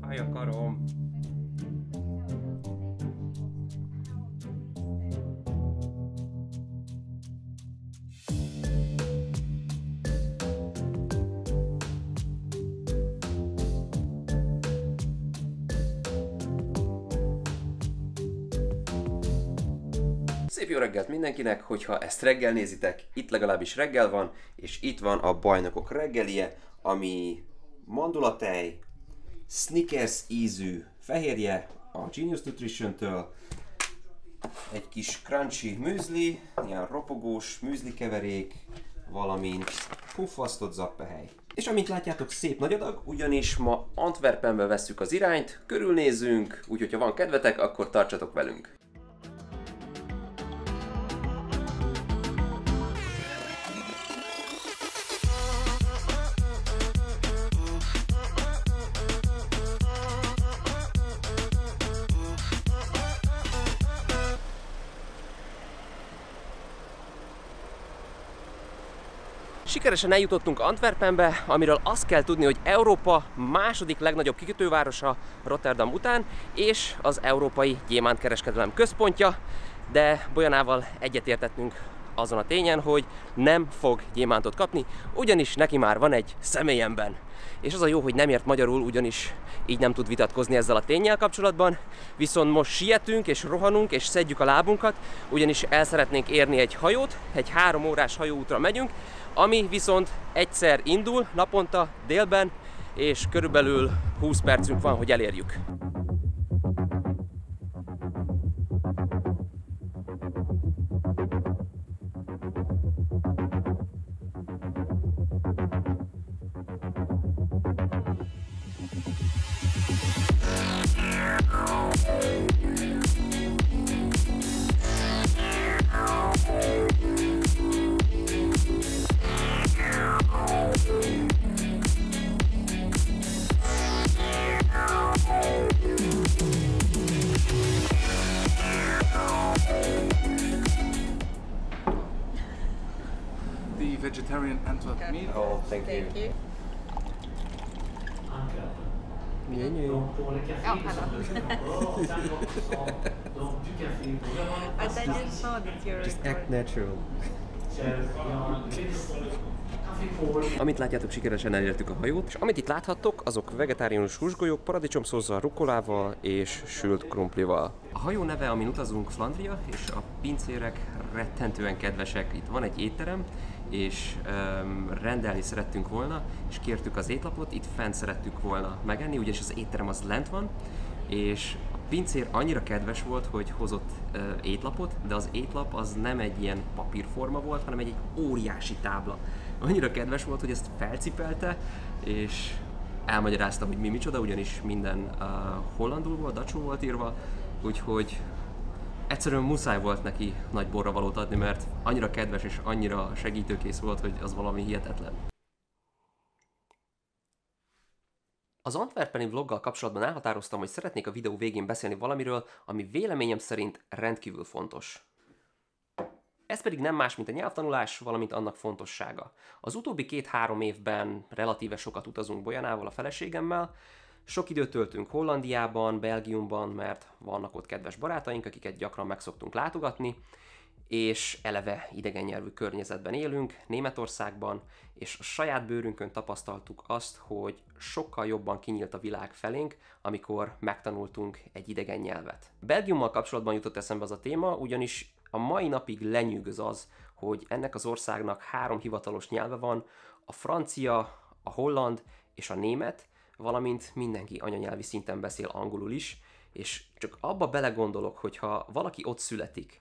fáj a karom. Szép jó reggelt mindenkinek, hogyha ezt reggel nézitek, itt legalábbis reggel van, és itt van a bajnokok reggelie, ami mandulatej, Snickers ízű fehérje a Genius Nutrition-től, egy kis crunchy műzli, ilyen ropogós műzli keverék, valamint puffasztott zappehely. És amint látjátok, szép nagy adag, ugyanis ma Antwerpenbe vesszük az irányt, körülnézünk, úgyhogy ha van kedvetek, akkor tartsatok velünk! Sikeresen eljutottunk Antwerpenbe, amiről azt kell tudni, hogy Európa második legnagyobb kikötővárosa Rotterdam után, és az Európai Gyémántkereskedelem központja, de Bolyanával egyetértettünk azon a tényen, hogy nem fog gyémántot kapni, ugyanis neki már van egy személyemben. És az a jó, hogy nem ért magyarul, ugyanis így nem tud vitatkozni ezzel a tényel kapcsolatban, viszont most sietünk és rohanunk és szedjük a lábunkat, ugyanis el szeretnénk érni egy hajót, egy három órás hajóútra megyünk, ami viszont egyszer indul naponta délben, és körülbelül 20 percünk van, hogy elérjük. in Antwerp meet. Oh, thank, thank you. you. Just act natural. Amit látjátok, sikeresen elértük a hajót, és amit itt láthattok, azok vegetáriánus húsgolyók, paradicsomszózzal, rukolával és sült krumplival. A hajó neve, amin utazunk, Flandria, és a pincérek rettentően kedvesek. Itt van egy étterem, és um, rendelni szerettünk volna, és kértük az étlapot, itt fent szerettük volna megenni, ugyanis az étterem az lent van, és a pincér annyira kedves volt, hogy hozott uh, étlapot, de az étlap az nem egy ilyen papírforma volt, hanem egy, egy óriási tábla. Annyira kedves volt, hogy ezt felcipelte, és elmagyarázta, hogy mi micsoda, ugyanis minden uh, hollandul volt, dacsó volt írva, úgyhogy egyszerűen muszáj volt neki nagy borra valót adni, mert annyira kedves és annyira segítőkész volt, hogy az valami hihetetlen. Az Antwerpeni vloggal kapcsolatban elhatároztam, hogy szeretnék a videó végén beszélni valamiről, ami véleményem szerint rendkívül fontos. Ez pedig nem más, mint a nyelvtanulás, valamint annak fontossága. Az utóbbi két-három évben relatíve sokat utazunk Bojanával, a feleségemmel, sok időt töltünk Hollandiában, Belgiumban, mert vannak ott kedves barátaink, akiket gyakran megszoktunk látogatni, és eleve idegen nyelvű környezetben élünk, Németországban, és a saját bőrünkön tapasztaltuk azt, hogy sokkal jobban kinyílt a világ felénk, amikor megtanultunk egy idegen nyelvet. Belgiummal kapcsolatban jutott eszembe az a téma, ugyanis a mai napig lenyűgöz az, hogy ennek az országnak három hivatalos nyelve van, a francia, a holland és a német, valamint mindenki anyanyelvi szinten beszél angolul is, és csak abba belegondolok, hogyha valaki ott születik,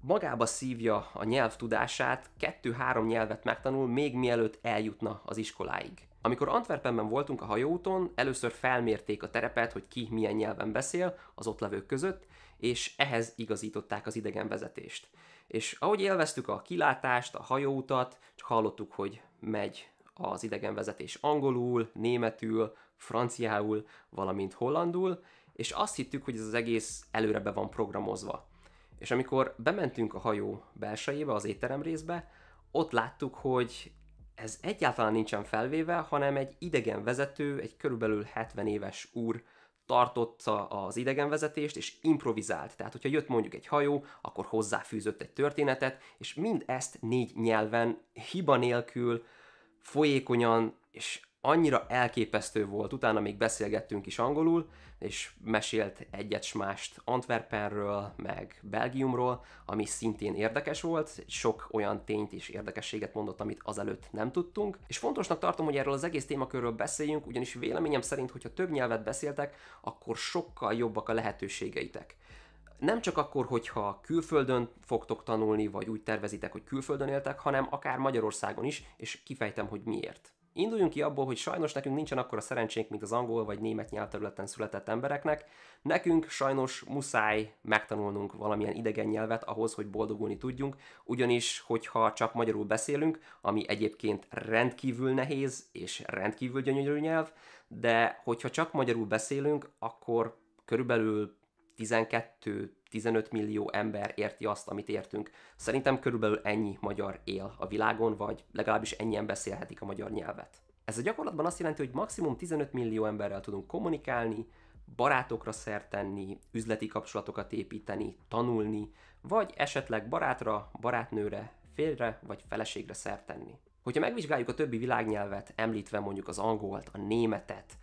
magába szívja a nyelv tudását, kettő-három nyelvet megtanul, még mielőtt eljutna az iskoláig. Amikor Antwerpenben voltunk a hajóúton, először felmérték a terepet, hogy ki milyen nyelven beszél az ott levők között, és ehhez igazították az idegenvezetést. És ahogy élveztük a kilátást, a hajóutat, csak hallottuk, hogy megy az idegenvezetés angolul, németül, franciául, valamint hollandul, és azt hittük, hogy ez az egész előre be van programozva. És amikor bementünk a hajó belsejébe, az étterem részbe, ott láttuk, hogy ez egyáltalán nincsen felvéve, hanem egy idegen vezető, egy körülbelül 70 éves úr tartotta az idegenvezetést, és improvizált. Tehát, hogyha jött mondjuk egy hajó, akkor hozzáfűzött egy történetet, és mind ezt négy nyelven, hiba nélkül, folyékonyan, és annyira elképesztő volt, utána még beszélgettünk is angolul, és mesélt egyet mást Antwerpenről, meg Belgiumról, ami szintén érdekes volt, sok olyan tényt és érdekességet mondott, amit azelőtt nem tudtunk. És fontosnak tartom, hogy erről az egész témakörről beszéljünk, ugyanis véleményem szerint, hogyha több nyelvet beszéltek, akkor sokkal jobbak a lehetőségeitek nem csak akkor, hogyha külföldön fogtok tanulni, vagy úgy tervezitek, hogy külföldön éltek, hanem akár Magyarországon is, és kifejtem, hogy miért. Induljunk ki abból, hogy sajnos nekünk nincsen a szerencsénk, mint az angol vagy német nyelvterületen született embereknek. Nekünk sajnos muszáj megtanulnunk valamilyen idegen nyelvet ahhoz, hogy boldogulni tudjunk, ugyanis, hogyha csak magyarul beszélünk, ami egyébként rendkívül nehéz és rendkívül gyönyörű nyelv, de hogyha csak magyarul beszélünk, akkor körülbelül 12-15 millió ember érti azt, amit értünk. Szerintem körülbelül ennyi magyar él a világon, vagy legalábbis ennyien beszélhetik a magyar nyelvet. Ez a gyakorlatban azt jelenti, hogy maximum 15 millió emberrel tudunk kommunikálni, barátokra szert tenni, üzleti kapcsolatokat építeni, tanulni, vagy esetleg barátra, barátnőre, félre vagy feleségre szert tenni. Hogyha megvizsgáljuk a többi világnyelvet, említve mondjuk az angolt, a németet,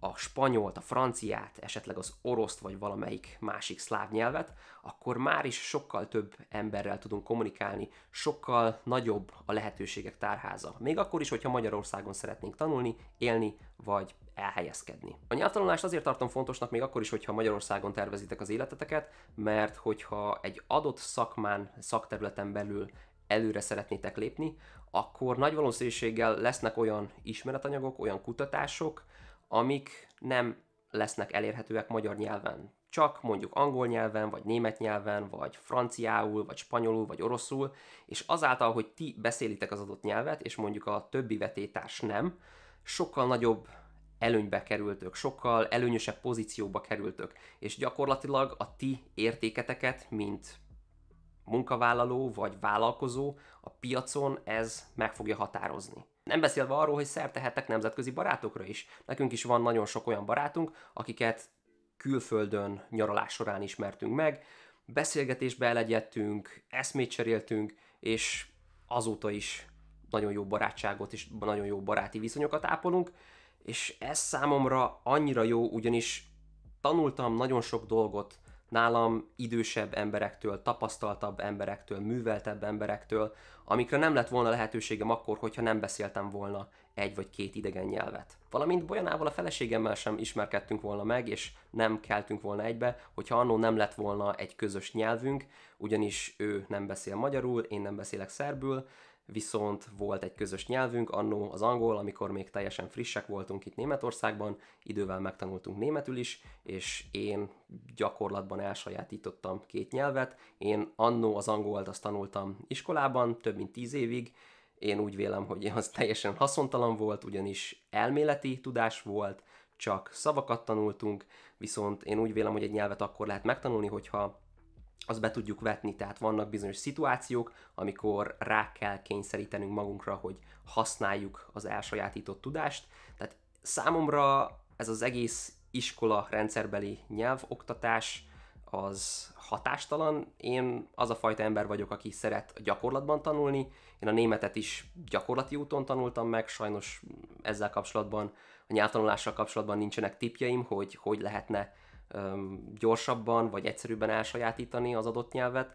a spanyolt, a franciát, esetleg az oroszt vagy valamelyik másik szláv nyelvet, akkor már is sokkal több emberrel tudunk kommunikálni, sokkal nagyobb a lehetőségek tárháza. Még akkor is, hogyha Magyarországon szeretnénk tanulni, élni vagy elhelyezkedni. A nyelvtanulást azért tartom fontosnak még akkor is, hogyha Magyarországon tervezitek az életeteket, mert hogyha egy adott szakmán, szakterületen belül előre szeretnétek lépni, akkor nagy valószínűséggel lesznek olyan ismeretanyagok, olyan kutatások, amik nem lesznek elérhetőek magyar nyelven. Csak mondjuk angol nyelven, vagy német nyelven, vagy franciául, vagy spanyolul, vagy oroszul, és azáltal, hogy ti beszélitek az adott nyelvet, és mondjuk a többi vetétárs nem, sokkal nagyobb előnybe kerültök, sokkal előnyösebb pozícióba kerültök, és gyakorlatilag a ti értéketeket, mint munkavállaló vagy vállalkozó a piacon ez meg fogja határozni. Nem beszélve arról, hogy szertehetek nemzetközi barátokra is. Nekünk is van nagyon sok olyan barátunk, akiket külföldön nyaralás során ismertünk meg, beszélgetésbe elegyedtünk, eszmét cseréltünk, és azóta is nagyon jó barátságot és nagyon jó baráti viszonyokat ápolunk, és ez számomra annyira jó, ugyanis tanultam nagyon sok dolgot nálam idősebb emberektől, tapasztaltabb emberektől, műveltebb emberektől, amikre nem lett volna lehetőségem akkor, hogyha nem beszéltem volna egy vagy két idegen nyelvet. Valamint Bojanával a feleségemmel sem ismerkedtünk volna meg, és nem keltünk volna egybe, hogyha annó nem lett volna egy közös nyelvünk, ugyanis ő nem beszél magyarul, én nem beszélek szerbül, viszont volt egy közös nyelvünk, annó az angol, amikor még teljesen frissek voltunk itt Németországban, idővel megtanultunk németül is, és én gyakorlatban elsajátítottam két nyelvet. Én annó az angolt azt tanultam iskolában, több mint tíz évig, én úgy vélem, hogy az teljesen haszontalan volt, ugyanis elméleti tudás volt, csak szavakat tanultunk, viszont én úgy vélem, hogy egy nyelvet akkor lehet megtanulni, hogyha azt be tudjuk vetni, tehát vannak bizonyos szituációk, amikor rá kell kényszerítenünk magunkra, hogy használjuk az elsajátított tudást. Tehát számomra ez az egész iskola rendszerbeli nyelvoktatás az hatástalan. Én az a fajta ember vagyok, aki szeret gyakorlatban tanulni. Én a németet is gyakorlati úton tanultam meg, sajnos ezzel kapcsolatban, a nyelvtanulással kapcsolatban nincsenek tipjeim, hogy hogy lehetne gyorsabban vagy egyszerűbben elsajátítani az adott nyelvet.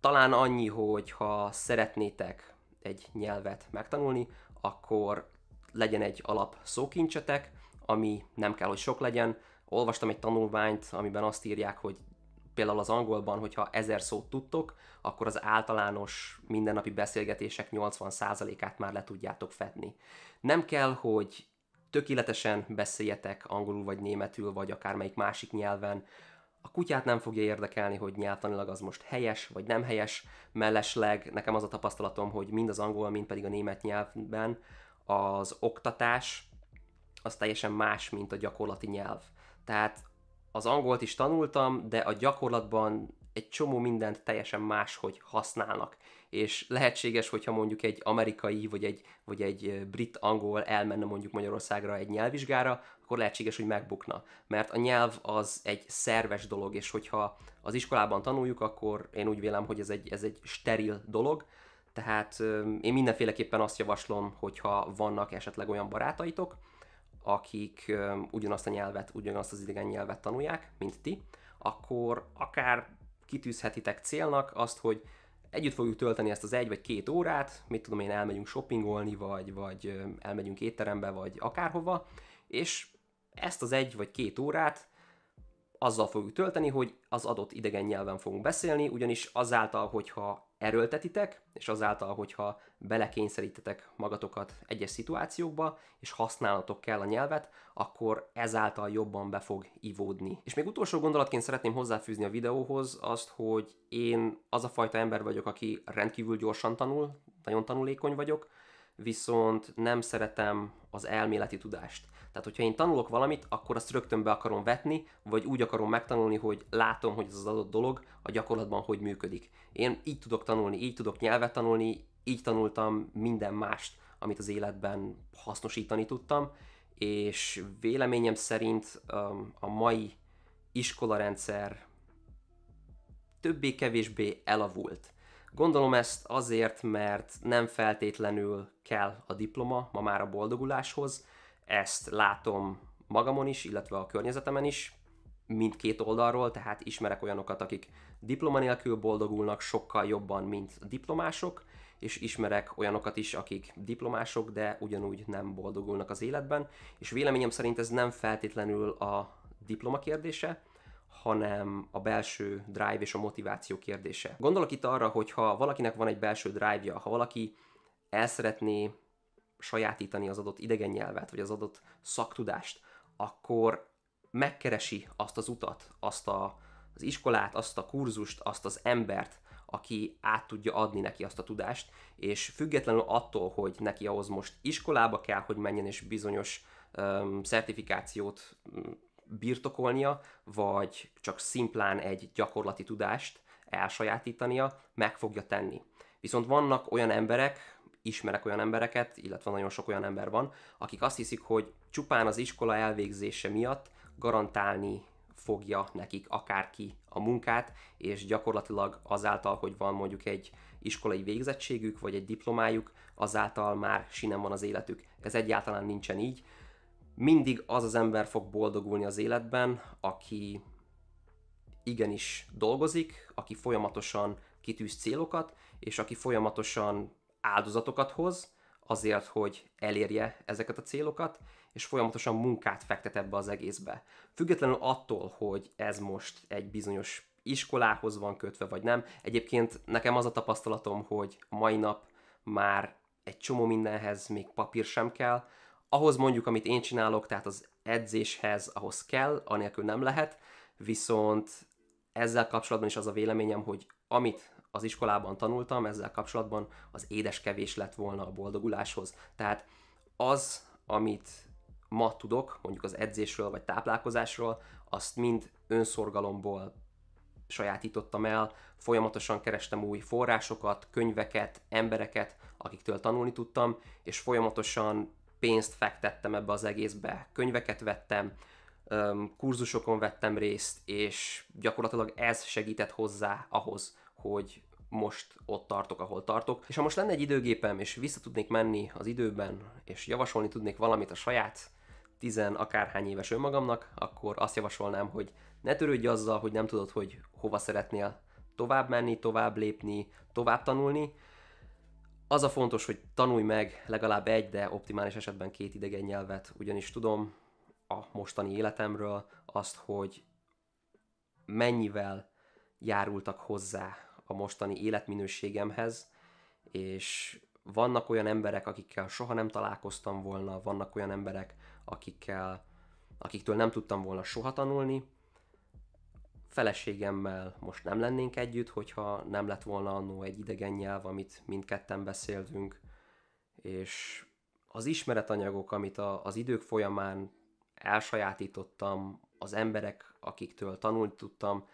Talán annyi, hogy ha szeretnétek egy nyelvet megtanulni, akkor legyen egy alap szókincsetek, ami nem kell, hogy sok legyen. Olvastam egy tanulmányt, amiben azt írják, hogy például az angolban, hogyha ezer szót tudtok, akkor az általános mindennapi beszélgetések 80%-át már le tudjátok fedni. Nem kell, hogy tökéletesen beszéljetek angolul, vagy németül, vagy akármelyik másik nyelven, a kutyát nem fogja érdekelni, hogy nyelvtanilag az most helyes, vagy nem helyes, mellesleg nekem az a tapasztalatom, hogy mind az angol, mind pedig a német nyelvben az oktatás az teljesen más, mint a gyakorlati nyelv. Tehát az angolt is tanultam, de a gyakorlatban egy csomó mindent teljesen máshogy használnak és lehetséges, hogyha mondjuk egy amerikai vagy egy, vagy egy brit-angol elmenne mondjuk Magyarországra egy nyelvvizsgára, akkor lehetséges, hogy megbukna. Mert a nyelv az egy szerves dolog, és hogyha az iskolában tanuljuk, akkor én úgy vélem, hogy ez egy, ez egy steril dolog, tehát én mindenféleképpen azt javaslom, hogyha vannak esetleg olyan barátaitok, akik ugyanazt a nyelvet, ugyanazt az idegen nyelvet tanulják, mint ti, akkor akár kitűzhetitek célnak azt, hogy együtt fogjuk tölteni ezt az egy vagy két órát, mit tudom én, elmegyünk shoppingolni, vagy, vagy elmegyünk étterembe, vagy akárhova, és ezt az egy vagy két órát azzal fogjuk tölteni, hogy az adott idegen nyelven fogunk beszélni, ugyanis azáltal, hogyha erőltetitek, és azáltal, hogyha belekényszerítetek magatokat egyes szituációkba, és használnatok kell a nyelvet, akkor ezáltal jobban be fog ivódni. És még utolsó gondolatként szeretném hozzáfűzni a videóhoz azt, hogy én az a fajta ember vagyok, aki rendkívül gyorsan tanul, nagyon tanulékony vagyok, viszont nem szeretem az elméleti tudást. Tehát, hogyha én tanulok valamit, akkor azt rögtön be akarom vetni, vagy úgy akarom megtanulni, hogy látom, hogy ez az adott dolog a gyakorlatban hogy működik. Én így tudok tanulni, így tudok nyelvet tanulni, így tanultam minden mást, amit az életben hasznosítani tudtam, és véleményem szerint a mai iskolarendszer többé-kevésbé elavult. Gondolom ezt azért, mert nem feltétlenül kell a diploma ma már a boldoguláshoz. Ezt látom magamon is, illetve a környezetemen is, mindkét oldalról, tehát ismerek olyanokat, akik diploma nélkül boldogulnak sokkal jobban, mint diplomások, és ismerek olyanokat is, akik diplomások, de ugyanúgy nem boldogulnak az életben, és véleményem szerint ez nem feltétlenül a diploma kérdése, hanem a belső drive és a motiváció kérdése. Gondolok itt arra, hogy ha valakinek van egy belső drive-ja, ha valaki el szeretné sajátítani az adott idegen nyelvet, vagy az adott szaktudást, akkor megkeresi azt az utat, azt a, az iskolát, azt a kurzust, azt az embert, aki át tudja adni neki azt a tudást, és függetlenül attól, hogy neki ahhoz most iskolába kell, hogy menjen és bizonyos um, szertifikációt um, birtokolnia, vagy csak szimplán egy gyakorlati tudást elsajátítania, meg fogja tenni. Viszont vannak olyan emberek, ismerek olyan embereket, illetve nagyon sok olyan ember van, akik azt hiszik, hogy csupán az iskola elvégzése miatt garantálni fogja nekik akárki a munkát, és gyakorlatilag azáltal, hogy van mondjuk egy iskolai végzettségük, vagy egy diplomájuk, azáltal már sinem van az életük. Ez egyáltalán nincsen így mindig az az ember fog boldogulni az életben, aki igenis dolgozik, aki folyamatosan kitűz célokat, és aki folyamatosan áldozatokat hoz azért, hogy elérje ezeket a célokat, és folyamatosan munkát fektet ebbe az egészbe. Függetlenül attól, hogy ez most egy bizonyos iskolához van kötve, vagy nem. Egyébként nekem az a tapasztalatom, hogy mai nap már egy csomó mindenhez még papír sem kell, ahhoz mondjuk, amit én csinálok, tehát az edzéshez ahhoz kell, anélkül nem lehet, viszont ezzel kapcsolatban is az a véleményem, hogy amit az iskolában tanultam, ezzel kapcsolatban az édes kevés lett volna a boldoguláshoz. Tehát az, amit ma tudok, mondjuk az edzésről vagy táplálkozásról, azt mind önszorgalomból sajátítottam el, folyamatosan kerestem új forrásokat, könyveket, embereket, akiktől tanulni tudtam, és folyamatosan pénzt fektettem ebbe az egészbe, könyveket vettem, kurzusokon vettem részt, és gyakorlatilag ez segített hozzá ahhoz, hogy most ott tartok, ahol tartok. És ha most lenne egy időgépem, és vissza tudnék menni az időben, és javasolni tudnék valamit a saját tizen akárhány éves önmagamnak, akkor azt javasolnám, hogy ne törődj azzal, hogy nem tudod, hogy hova szeretnél tovább menni, tovább lépni, tovább tanulni, az a fontos, hogy tanulj meg legalább egy, de optimális esetben két idegen nyelvet, ugyanis tudom a mostani életemről azt, hogy mennyivel járultak hozzá a mostani életminőségemhez, és vannak olyan emberek, akikkel soha nem találkoztam volna, vannak olyan emberek, akikkel, akiktől nem tudtam volna soha tanulni, feleségemmel most nem lennénk együtt, hogyha nem lett volna annó egy idegen nyelv, amit mindketten beszéltünk, és az ismeretanyagok, amit a, az idők folyamán elsajátítottam, az emberek, akiktől tanult tudtam,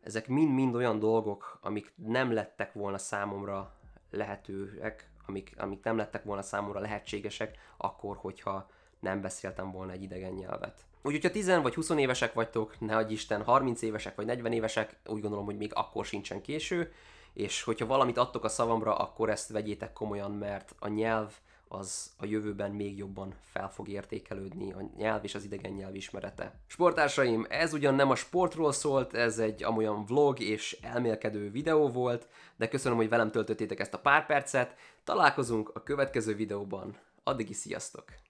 ezek mind-mind olyan dolgok, amik nem lettek volna számomra lehetőek, amik, amik nem lettek volna számomra lehetségesek, akkor, hogyha nem beszéltem volna egy idegen nyelvet. Úgyhogy, ha 10 vagy 20 évesek vagytok, ne adj Isten, 30 évesek vagy 40 évesek, úgy gondolom, hogy még akkor sincsen késő, és hogyha valamit adtok a szavamra, akkor ezt vegyétek komolyan, mert a nyelv az a jövőben még jobban fel fog értékelődni, a nyelv és az idegen nyelv ismerete. Sportársaim, ez ugyan nem a sportról szólt, ez egy amolyan vlog és elmélkedő videó volt, de köszönöm, hogy velem töltöttétek ezt a pár percet, találkozunk a következő videóban, is sziasztok!